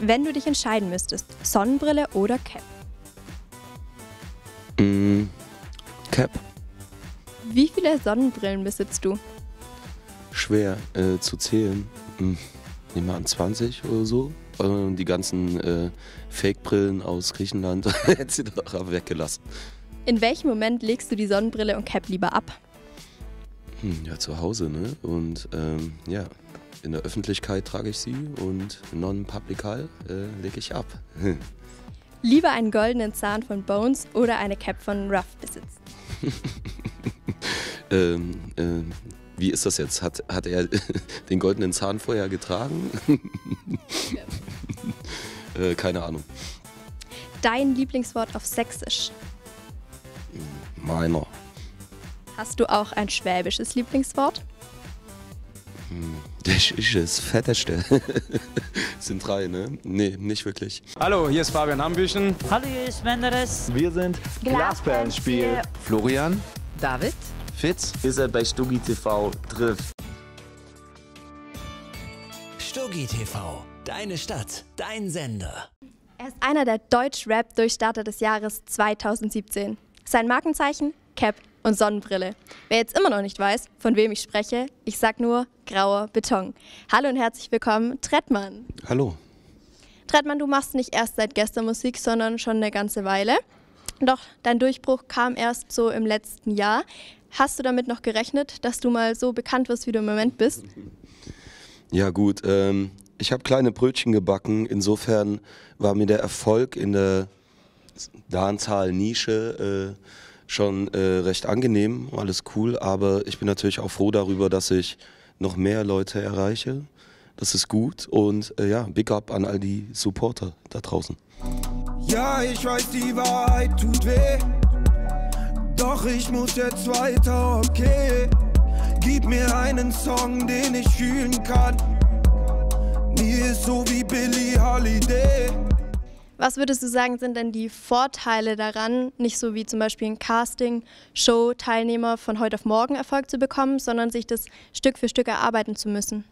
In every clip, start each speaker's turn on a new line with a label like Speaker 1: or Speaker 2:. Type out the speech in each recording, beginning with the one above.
Speaker 1: wenn du dich entscheiden müsstest, Sonnenbrille oder Cap?
Speaker 2: Mm, Cap.
Speaker 1: Wie viele Sonnenbrillen besitzt du?
Speaker 2: Schwer äh, zu zählen. Hm, nehmen wir an 20 oder so. Und die ganzen äh, Fake-Brillen aus Griechenland hätte sie doch weggelassen.
Speaker 1: In welchem Moment legst du die Sonnenbrille und Cap lieber ab?
Speaker 2: Hm, ja, zu Hause, ne? Und ähm, ja, in der Öffentlichkeit trage ich sie und non-publical äh, lege ich ab.
Speaker 1: Lieber einen goldenen Zahn von Bones oder eine Cap von Ruff besitzen?
Speaker 2: ähm, ähm, wie ist das jetzt? Hat, hat er den goldenen Zahn vorher getragen? äh, keine Ahnung.
Speaker 1: Dein Lieblingswort auf Sächsisch? Meiner. Hast du auch ein schwäbisches Lieblingswort?
Speaker 2: Hm. Das ist das Fetteste. sind drei, ne? Nee, nicht wirklich.
Speaker 1: Hallo, hier ist Fabian Hambüchen. Hallo, hier ist Menderes. Wir sind
Speaker 2: Glasperlenspiel. Florian. David. Fitz. Ist er bei Stugi TV trifft.
Speaker 1: Stugi TV. Deine Stadt. Dein Sender. Er ist einer der Deutsch-Rap-Durchstarter des Jahres 2017. Sein Markenzeichen? Cap und Sonnenbrille. Wer jetzt immer noch nicht weiß, von wem ich spreche, ich sag nur grauer Beton. Hallo und herzlich willkommen, Trettmann. Hallo. Trettmann, du machst nicht erst seit gestern Musik, sondern schon eine ganze Weile. Doch dein Durchbruch kam erst so im letzten Jahr. Hast du damit noch gerechnet, dass du mal so bekannt wirst, wie du im Moment bist?
Speaker 2: Ja gut, ähm, ich habe kleine Brötchen gebacken. Insofern war mir der Erfolg in der Darnzahl-Nische äh, schon äh, recht angenehm, alles cool, aber ich bin natürlich auch froh darüber, dass ich noch mehr Leute erreiche. Das ist gut und äh, ja, Big Up an all die Supporter da draußen. Ja, ich weiß, die Wahrheit tut weh, doch ich muss jetzt weiter, okay. Gib mir einen Song, den ich fühlen kann. Mir ist so wie Billie
Speaker 1: Holiday. Was würdest du sagen, sind denn die Vorteile daran, nicht so wie zum Beispiel ein Casting, Show, Teilnehmer von heute auf morgen Erfolg zu bekommen, sondern sich das Stück für Stück erarbeiten zu müssen?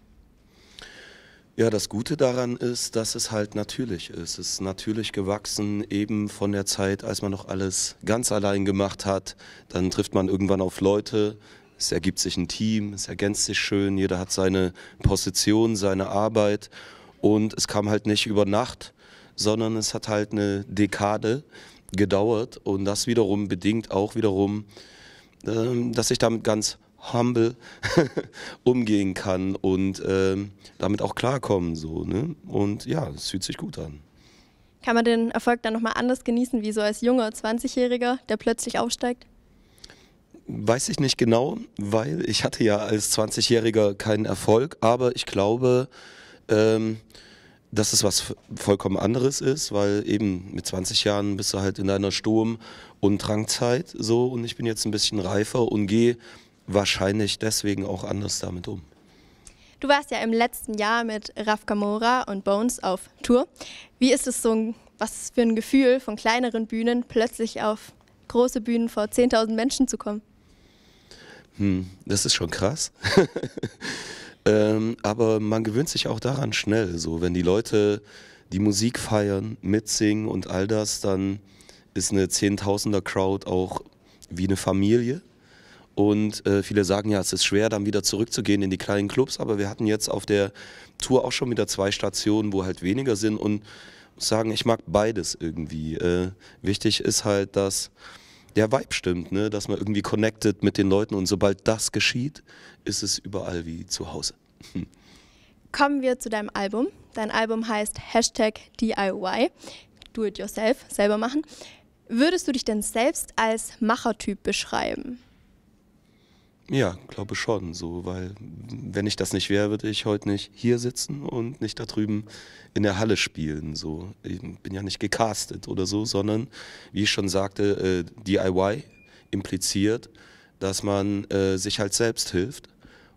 Speaker 2: Ja, das Gute daran ist, dass es halt natürlich ist. Es ist natürlich gewachsen, eben von der Zeit, als man noch alles ganz allein gemacht hat. Dann trifft man irgendwann auf Leute, es ergibt sich ein Team, es ergänzt sich schön, jeder hat seine Position, seine Arbeit. Und es kam halt nicht über Nacht, sondern es hat halt eine Dekade gedauert und das wiederum bedingt auch wiederum, ähm, dass ich damit ganz humble umgehen kann und ähm, damit auch klarkommen so ne? und ja, es fühlt sich gut an.
Speaker 1: Kann man den Erfolg dann nochmal anders genießen, wie so als junger 20-Jähriger, der plötzlich aufsteigt?
Speaker 2: Weiß ich nicht genau, weil ich hatte ja als 20-Jähriger keinen Erfolg, aber ich glaube, ähm, dass es was vollkommen anderes ist, weil eben mit 20 Jahren bist du halt in deiner Sturm- und Trankzeit so und ich bin jetzt ein bisschen reifer und gehe wahrscheinlich deswegen auch anders damit um.
Speaker 1: Du warst ja im letzten Jahr mit Raf Kamora und Bones auf Tour. Wie ist es so ein, was für ein Gefühl, von kleineren Bühnen plötzlich auf große Bühnen vor 10.000 Menschen zu kommen?
Speaker 2: Hm, das ist schon krass. Ähm, aber man gewöhnt sich auch daran schnell. So, wenn die Leute die Musik feiern, mitsingen und all das, dann ist eine Zehntausender Crowd auch wie eine Familie. Und äh, viele sagen ja, es ist schwer, dann wieder zurückzugehen in die kleinen Clubs. Aber wir hatten jetzt auf der Tour auch schon wieder zwei Stationen, wo halt weniger sind und sagen, ich mag beides irgendwie. Äh, wichtig ist halt, dass der Vibe stimmt, ne? dass man irgendwie connected mit den Leuten und sobald das geschieht, ist es überall wie zu Hause.
Speaker 1: Kommen wir zu deinem Album. Dein Album heißt Hashtag DIY, Do It Yourself, selber machen. Würdest du dich denn selbst als Machertyp beschreiben?
Speaker 2: Ja, glaube schon, so, weil wenn ich das nicht wäre, würde ich heute nicht hier sitzen und nicht da drüben in der Halle spielen. So, ich bin ja nicht gecastet oder so, sondern wie ich schon sagte, äh, DIY impliziert, dass man äh, sich halt selbst hilft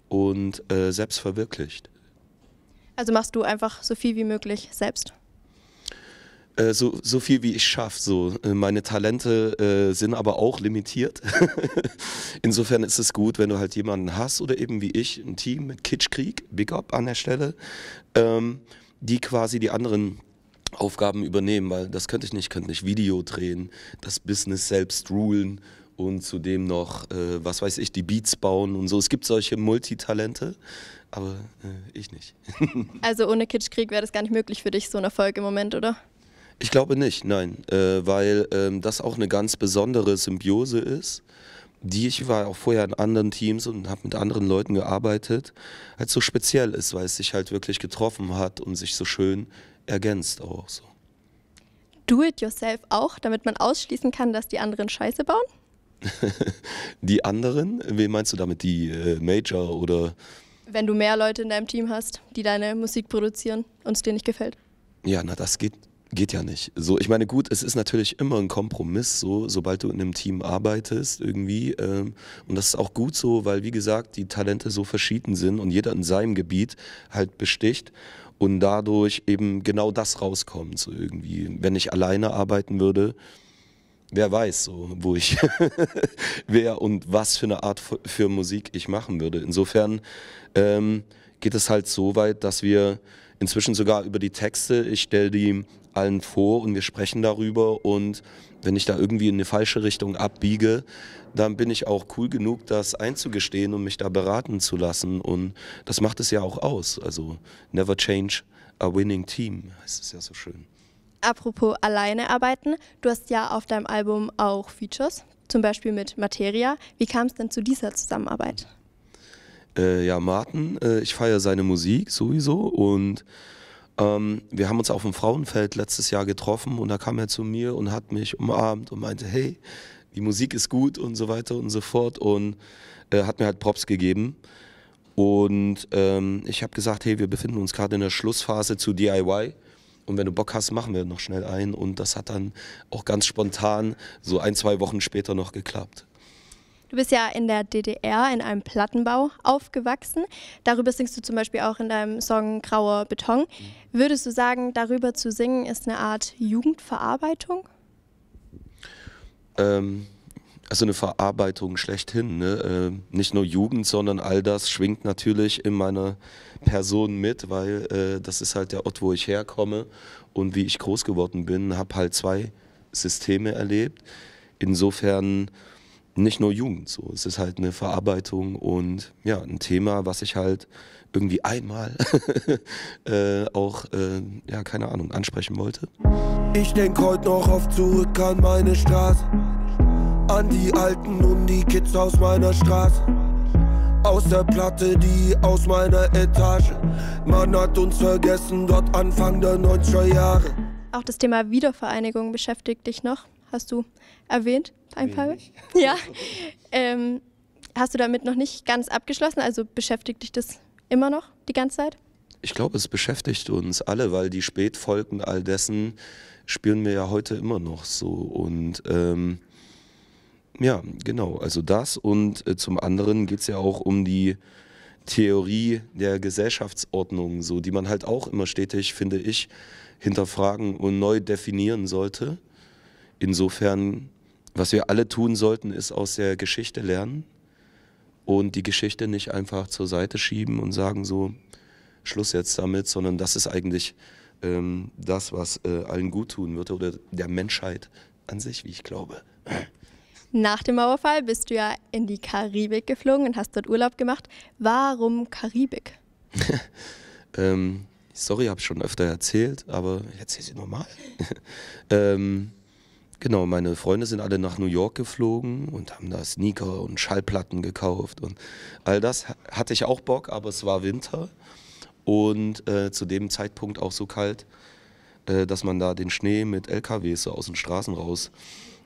Speaker 2: und äh, selbst verwirklicht.
Speaker 1: Also machst du einfach so viel wie möglich selbst?
Speaker 2: Äh, so, so viel wie ich schaffe. So. Äh, meine Talente äh, sind aber auch limitiert. Insofern ist es gut, wenn du halt jemanden hast oder eben wie ich, ein Team mit Kitschkrieg, Big Up an der Stelle, ähm, die quasi die anderen Aufgaben übernehmen, weil das könnte ich nicht, Ich könnte nicht Video drehen, das Business selbst rulen und zudem noch, äh, was weiß ich, die Beats bauen und so. Es gibt solche Multitalente, aber äh, ich nicht.
Speaker 1: also ohne Kitschkrieg wäre das gar nicht möglich für dich, so ein Erfolg im Moment, oder?
Speaker 2: Ich glaube nicht, nein, äh, weil ähm, das auch eine ganz besondere Symbiose ist, die ich war auch vorher in anderen Teams und habe mit anderen Leuten gearbeitet, halt so speziell ist, weil es sich halt wirklich getroffen hat und sich so schön ergänzt auch so.
Speaker 1: Do it yourself auch, damit man ausschließen kann, dass die anderen Scheiße bauen?
Speaker 2: die anderen? Wen meinst du damit? Die äh, Major oder?
Speaker 1: Wenn du mehr Leute in deinem Team hast, die deine Musik produzieren und es dir nicht gefällt.
Speaker 2: Ja, na das geht geht ja nicht. So, ich meine, gut, es ist natürlich immer ein Kompromiss, so, sobald du in einem Team arbeitest, irgendwie. Ähm, und das ist auch gut so, weil, wie gesagt, die Talente so verschieden sind und jeder in seinem Gebiet halt besticht und dadurch eben genau das rauskommt, so irgendwie. Wenn ich alleine arbeiten würde, wer weiß so, wo ich wer und was für eine Art für Musik ich machen würde. Insofern ähm, geht es halt so weit, dass wir inzwischen sogar über die Texte. Ich stelle die allen vor und wir sprechen darüber. Und wenn ich da irgendwie in eine falsche Richtung abbiege, dann bin ich auch cool genug, das einzugestehen und mich da beraten zu lassen. Und das macht es ja auch aus. Also never change a winning team, heißt es ja so schön.
Speaker 1: Apropos alleine arbeiten, du hast ja auf deinem Album auch Features, zum Beispiel mit Materia. Wie kam es denn zu dieser Zusammenarbeit? Mhm.
Speaker 2: Äh, ja, Martin, äh, ich feiere seine Musik sowieso und ähm, wir haben uns auf dem Frauenfeld letztes Jahr getroffen und da kam er zu mir und hat mich umarmt und meinte, hey, die Musik ist gut und so weiter und so fort und äh, hat mir halt Props gegeben. Und ähm, ich habe gesagt, hey, wir befinden uns gerade in der Schlussphase zu DIY. Und wenn du Bock hast, machen wir noch schnell ein. Und das hat dann auch ganz spontan so ein, zwei Wochen später noch geklappt.
Speaker 1: Du bist ja in der DDR in einem Plattenbau aufgewachsen. Darüber singst du zum Beispiel auch in deinem Song Grauer Beton. Mhm. Würdest du sagen, darüber zu singen ist eine Art Jugendverarbeitung?
Speaker 2: Ähm, also eine Verarbeitung schlechthin. Ne? Äh, nicht nur Jugend, sondern all das schwingt natürlich in meiner Person mit, weil äh, das ist halt der Ort, wo ich herkomme und wie ich groß geworden bin, habe halt zwei Systeme erlebt. Insofern nicht nur Jugend so. Es ist halt eine Verarbeitung und ja, ein Thema, was ich halt irgendwie einmal äh, auch, äh, ja, keine Ahnung, ansprechen wollte. Ich denk heute noch oft zurück an meine Straße, an die Alten und die Kids aus meiner Straße. Aus der Platte, die aus meiner Etage. Man hat uns vergessen, dort Anfang der 90er
Speaker 1: Jahre. Auch das Thema Wiedervereinigung beschäftigt dich noch? hast du erwähnt, ein paar. Ja. Ähm, hast du damit noch nicht ganz abgeschlossen? Also beschäftigt dich das immer noch die ganze Zeit?
Speaker 2: Ich glaube, es beschäftigt uns alle, weil die Spätfolgen all dessen spüren wir ja heute immer noch so. Und ähm, ja, genau, also das. Und äh, zum anderen geht es ja auch um die Theorie der Gesellschaftsordnung, so, die man halt auch immer stetig, finde ich, hinterfragen und neu definieren sollte. Insofern, was wir alle tun sollten, ist aus der Geschichte lernen und die Geschichte nicht einfach zur Seite schieben und sagen so, Schluss jetzt damit, sondern das ist eigentlich ähm, das, was äh, allen gut tun würde oder der Menschheit an sich, wie ich glaube.
Speaker 1: Nach dem Mauerfall bist du ja in die Karibik geflogen und hast dort Urlaub gemacht. Warum Karibik?
Speaker 2: ähm, sorry, habe ich schon öfter erzählt, aber ich erzähle sie nochmal. ähm, Genau, meine Freunde sind alle nach New York geflogen und haben da Sneaker und Schallplatten gekauft und all das hatte ich auch Bock, aber es war Winter und äh, zu dem Zeitpunkt auch so kalt, äh, dass man da den Schnee mit LKWs so aus den Straßen raus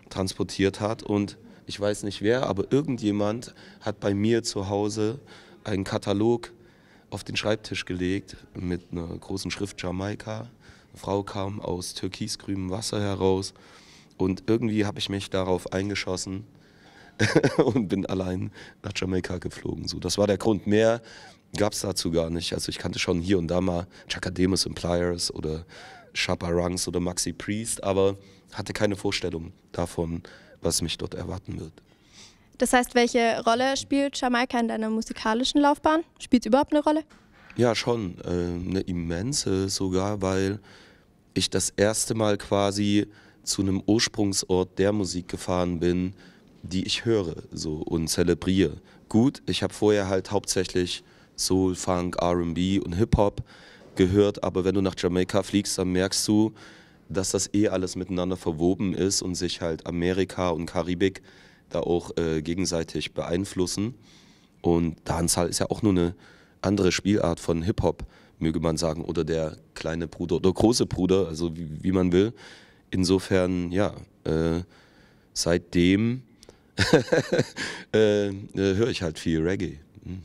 Speaker 2: transportiert hat und ich weiß nicht wer, aber irgendjemand hat bei mir zu Hause einen Katalog auf den Schreibtisch gelegt mit einer großen Schrift Jamaika. Eine Frau kam aus türkisgrünem Wasser heraus und irgendwie habe ich mich darauf eingeschossen und bin allein nach Jamaika geflogen. So, das war der Grund. Mehr gab es dazu gar nicht. Also ich kannte schon hier und da mal Chakademus and Pliers oder Chaparangs oder Maxi Priest, aber hatte keine Vorstellung davon, was mich dort erwarten wird.
Speaker 1: Das heißt, welche Rolle spielt Jamaika in deiner musikalischen Laufbahn? Spielt es überhaupt eine Rolle?
Speaker 2: Ja, schon. Äh, eine immense sogar, weil ich das erste Mal quasi zu einem Ursprungsort der Musik gefahren bin, die ich höre so und zelebriere. Gut, ich habe vorher halt hauptsächlich Soul, Funk, RB und Hip-Hop gehört, aber wenn du nach Jamaika fliegst, dann merkst du, dass das eh alles miteinander verwoben ist und sich halt Amerika und Karibik da auch äh, gegenseitig beeinflussen. Und Dance ist ja auch nur eine andere Spielart von Hip-Hop, möge man sagen, oder der kleine Bruder oder große Bruder, also wie, wie man will insofern, ja, äh, seitdem äh, äh, höre ich halt viel Reggae. Mhm.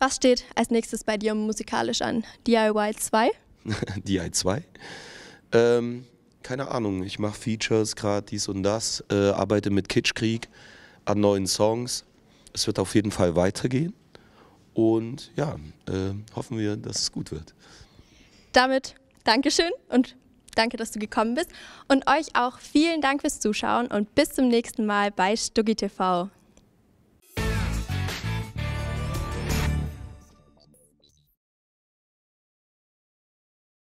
Speaker 1: Was steht als nächstes bei dir musikalisch an? DIY 2?
Speaker 2: DIY 2? Ähm, keine Ahnung, ich mache Features gerade, dies und das, äh, arbeite mit Kitschkrieg an neuen Songs. Es wird auf jeden Fall weitergehen und ja, äh, hoffen wir, dass es gut wird.
Speaker 1: Damit Dankeschön und Danke, dass du gekommen bist. Und euch auch vielen Dank fürs Zuschauen und bis zum nächsten Mal bei Stuggy TV.